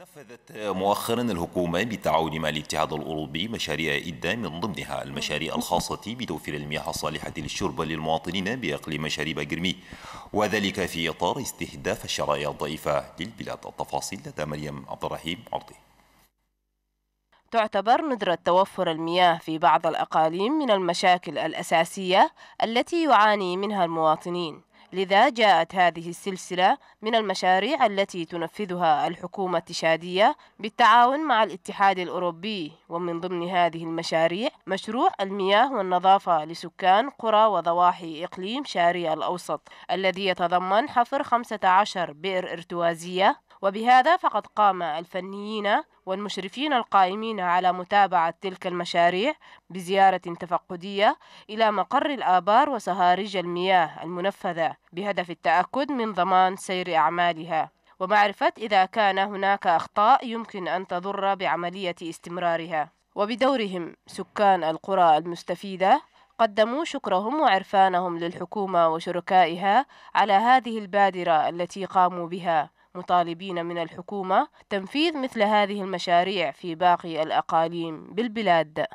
نفذت مؤخرا الحكومة بالتعاون مع الاتحاد الأوروبي مشاريع عدة من ضمنها المشاريع الخاصة بتوفير المياه الصالحة للشرب للمواطنين بإقليم شريبة قرمي وذلك في إطار استهداف الشرائع الضعيفة للبلاد التفاصيل لدى مريم عبد الرحيم عرضي تعتبر ندرة توفر المياه في بعض الأقاليم من المشاكل الأساسية التي يعاني منها المواطنين لذا جاءت هذه السلسلة من المشاريع التي تنفذها الحكومة التشادية بالتعاون مع الاتحاد الأوروبي ومن ضمن هذه المشاريع مشروع المياه والنظافة لسكان قرى وضواحي إقليم شارع الأوسط الذي يتضمن حفر 15 بئر ارتوازية وبهذا فقد قام الفنيين والمشرفين القائمين على متابعة تلك المشاريع بزيارة تفقدية إلى مقر الآبار وسهارج المياه المنفذة بهدف التأكد من ضمان سير أعمالها ومعرفة إذا كان هناك أخطاء يمكن أن تضر بعملية استمرارها وبدورهم سكان القرى المستفيدة قدموا شكرهم وعرفانهم للحكومة وشركائها على هذه البادرة التي قاموا بها مطالبين من الحكومة تنفيذ مثل هذه المشاريع في باقي الأقاليم بالبلاد